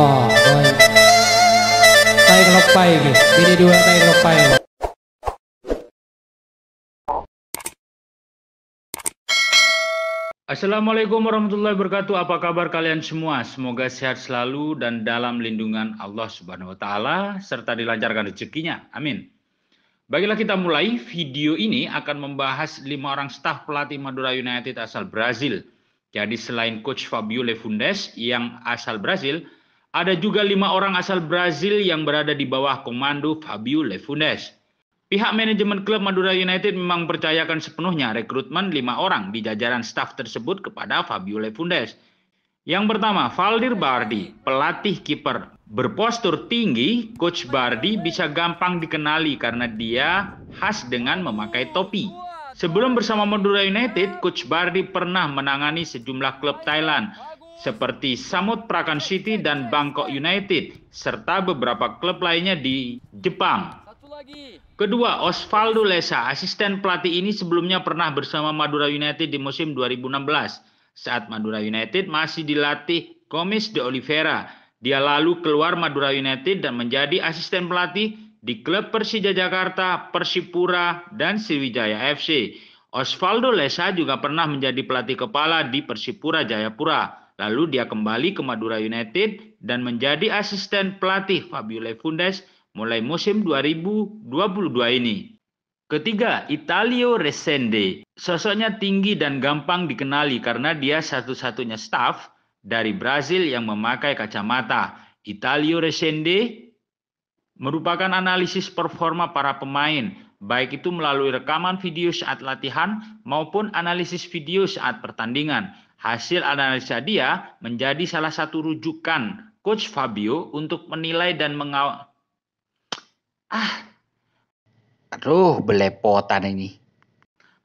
dua Assalamualaikum warahmatullahi wabarakatuh. Apa kabar kalian semua? Semoga sehat selalu dan dalam lindungan Allah Subhanahu wa taala serta dilancarkan rezekinya. Amin. Baiklah kita mulai. Video ini akan membahas lima orang staf pelatih Madura United asal Brazil. Jadi selain coach Fabio Lefundes yang asal Brazil, ada juga lima orang asal Brazil yang berada di bawah komando Fabio Lefunes. Pihak manajemen klub Madura United memang percayakan sepenuhnya rekrutmen lima orang di jajaran staf tersebut kepada Fabio Lefundes. Yang pertama, Valdir Bardi, pelatih kiper. Berpostur tinggi, coach Bardi bisa gampang dikenali karena dia khas dengan memakai topi. Sebelum bersama Madura United, coach Bardi pernah menangani sejumlah klub Thailand seperti Samut Prakan City dan Bangkok United, serta beberapa klub lainnya di Jepang. Kedua, Osvaldo Lesa, asisten pelatih ini sebelumnya pernah bersama Madura United di musim 2016. Saat Madura United masih dilatih Komis de Oliveira, dia lalu keluar Madura United dan menjadi asisten pelatih di klub Persija Jakarta, Persipura, dan Sriwijaya FC. Osvaldo Lesa juga pernah menjadi pelatih kepala di Persipura Jayapura. Lalu dia kembali ke Madura United dan menjadi asisten pelatih Fabio Fundes mulai musim 2022 ini. Ketiga, Italio Resende. Sosoknya tinggi dan gampang dikenali karena dia satu-satunya staff dari Brazil yang memakai kacamata. Italio Resende merupakan analisis performa para pemain, baik itu melalui rekaman video saat latihan maupun analisis video saat pertandingan. Hasil analisa dia menjadi salah satu rujukan Coach Fabio untuk menilai dan mengawal. Ah, aduh belepotan ini.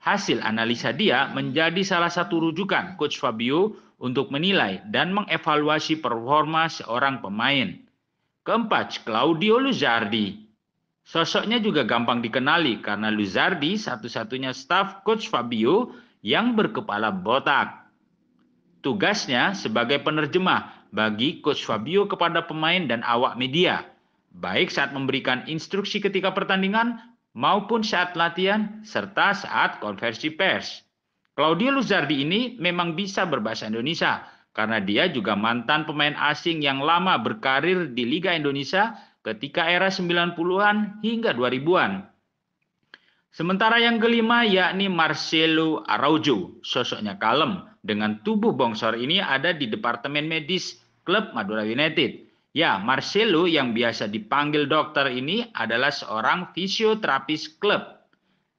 Hasil analisa dia menjadi salah satu rujukan Coach Fabio untuk menilai dan mengevaluasi performa seorang pemain. Keempat, Claudio Luzardi. Sosoknya juga gampang dikenali karena Luzardi satu-satunya staff Coach Fabio yang berkepala botak tugasnya sebagai penerjemah bagi coach Fabio kepada pemain dan awak media, baik saat memberikan instruksi ketika pertandingan maupun saat latihan serta saat konversi pers. Claudio Luzardi ini memang bisa berbahasa Indonesia karena dia juga mantan pemain asing yang lama berkarir di Liga Indonesia ketika era 90-an hingga 2000-an. Sementara yang kelima yakni Marcelo Araujo, sosoknya kalem dengan tubuh bongsor ini ada di Departemen Medis Klub Madura United. Ya, Marcelo yang biasa dipanggil dokter ini adalah seorang fisioterapis klub.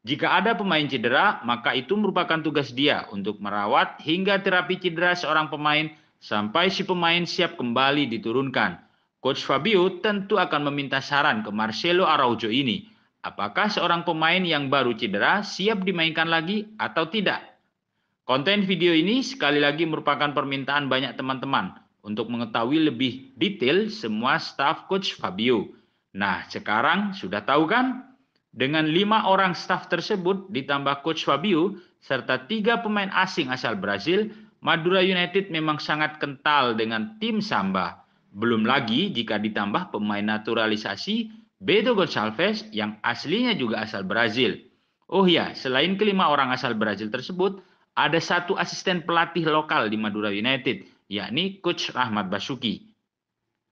Jika ada pemain cedera, maka itu merupakan tugas dia untuk merawat hingga terapi cedera seorang pemain sampai si pemain siap kembali diturunkan. Coach Fabio tentu akan meminta saran ke Marcelo Araujo ini Apakah seorang pemain yang baru cedera siap dimainkan lagi atau tidak? Konten video ini sekali lagi merupakan permintaan banyak teman-teman untuk mengetahui lebih detail semua staff coach Fabio. Nah, sekarang sudah tahu kan? Dengan lima orang staff tersebut ditambah coach Fabio serta tiga pemain asing asal Brazil, Madura United memang sangat kental dengan tim Samba. Belum lagi jika ditambah pemain naturalisasi Beto Gonçalves yang aslinya juga asal Brazil. Oh ya, selain kelima orang asal Brazil tersebut, ada satu asisten pelatih lokal di Madura United, yakni Coach Rahmat Basuki.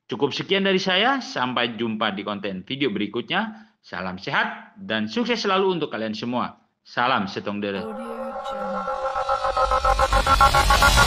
Cukup sekian dari saya, sampai jumpa di konten video berikutnya. Salam sehat dan sukses selalu untuk kalian semua. Salam setong dere.